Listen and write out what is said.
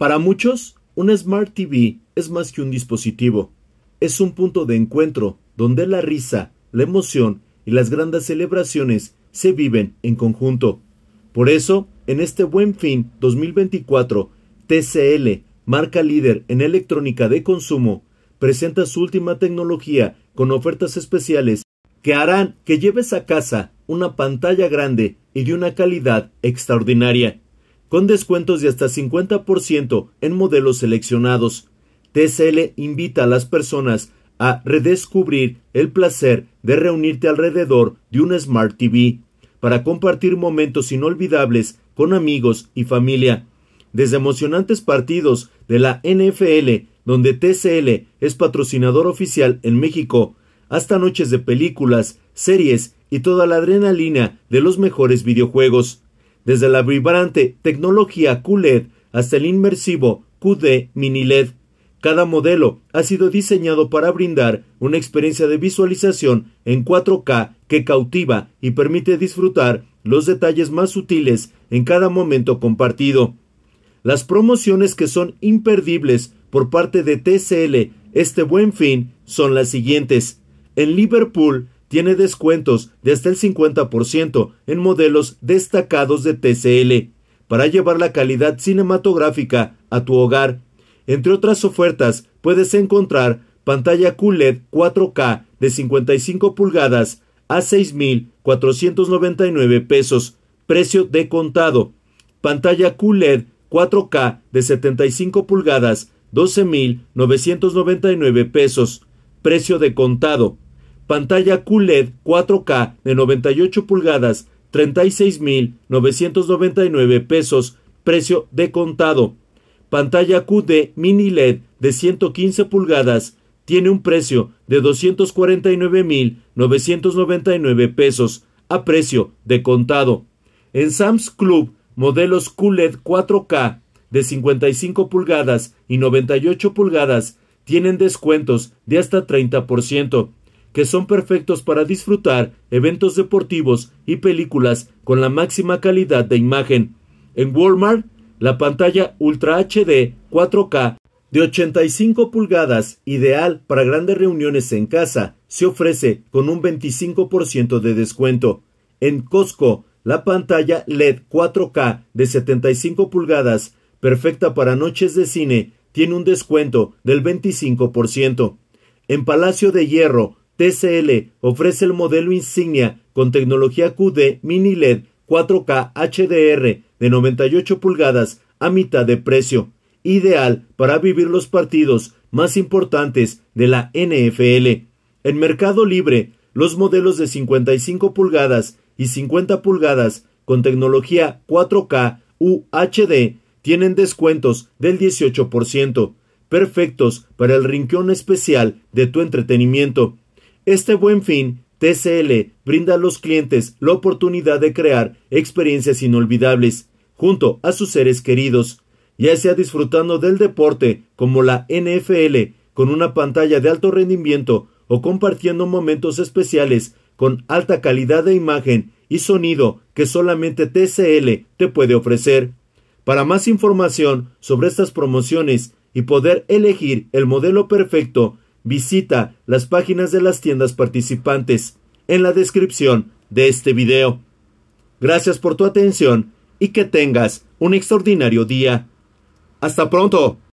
Para muchos, una Smart TV es más que un dispositivo. Es un punto de encuentro donde la risa, la emoción y las grandes celebraciones se viven en conjunto. Por eso, en este Buen Fin 2024, TCL, marca líder en electrónica de consumo, presenta su última tecnología con ofertas especiales que harán que lleves a casa una pantalla grande y de una calidad extraordinaria con descuentos de hasta 50% en modelos seleccionados. TCL invita a las personas a redescubrir el placer de reunirte alrededor de un Smart TV para compartir momentos inolvidables con amigos y familia. Desde emocionantes partidos de la NFL, donde TCL es patrocinador oficial en México, hasta noches de películas, series y toda la adrenalina de los mejores videojuegos desde la vibrante tecnología QLED hasta el inmersivo QD Mini LED. Cada modelo ha sido diseñado para brindar una experiencia de visualización en 4K que cautiva y permite disfrutar los detalles más sutiles en cada momento compartido. Las promociones que son imperdibles por parte de TCL este buen fin son las siguientes. En Liverpool tiene descuentos de hasta el 50% en modelos destacados de TCL para llevar la calidad cinematográfica a tu hogar. Entre otras ofertas puedes encontrar pantalla QLED 4K de 55 pulgadas a 6.499 pesos, precio de contado. Pantalla QLED 4K de 75 pulgadas, 12.999 pesos, precio de contado pantalla QLED 4K de 98 pulgadas, 36.999 pesos, precio de contado. Pantalla QD mini LED de 115 pulgadas, tiene un precio de 249.999 pesos, a precio de contado. En Sam's Club, modelos QLED 4K de 55 pulgadas y 98 pulgadas tienen descuentos de hasta 30% que son perfectos para disfrutar eventos deportivos y películas con la máxima calidad de imagen. En Walmart, la pantalla Ultra HD 4K de 85 pulgadas, ideal para grandes reuniones en casa, se ofrece con un 25% de descuento. En Costco, la pantalla LED 4K de 75 pulgadas, perfecta para noches de cine, tiene un descuento del 25%. En Palacio de Hierro, TCL ofrece el modelo insignia con tecnología QD Mini LED 4K HDR de 98 pulgadas a mitad de precio, ideal para vivir los partidos más importantes de la NFL. En Mercado Libre, los modelos de 55 pulgadas y 50 pulgadas con tecnología 4K UHD tienen descuentos del 18%, perfectos para el rincón especial de tu entretenimiento. Este buen fin, TCL brinda a los clientes la oportunidad de crear experiencias inolvidables junto a sus seres queridos, ya sea disfrutando del deporte como la NFL con una pantalla de alto rendimiento o compartiendo momentos especiales con alta calidad de imagen y sonido que solamente TCL te puede ofrecer. Para más información sobre estas promociones y poder elegir el modelo perfecto, visita las páginas de las tiendas participantes en la descripción de este video. Gracias por tu atención y que tengas un extraordinario día. Hasta pronto.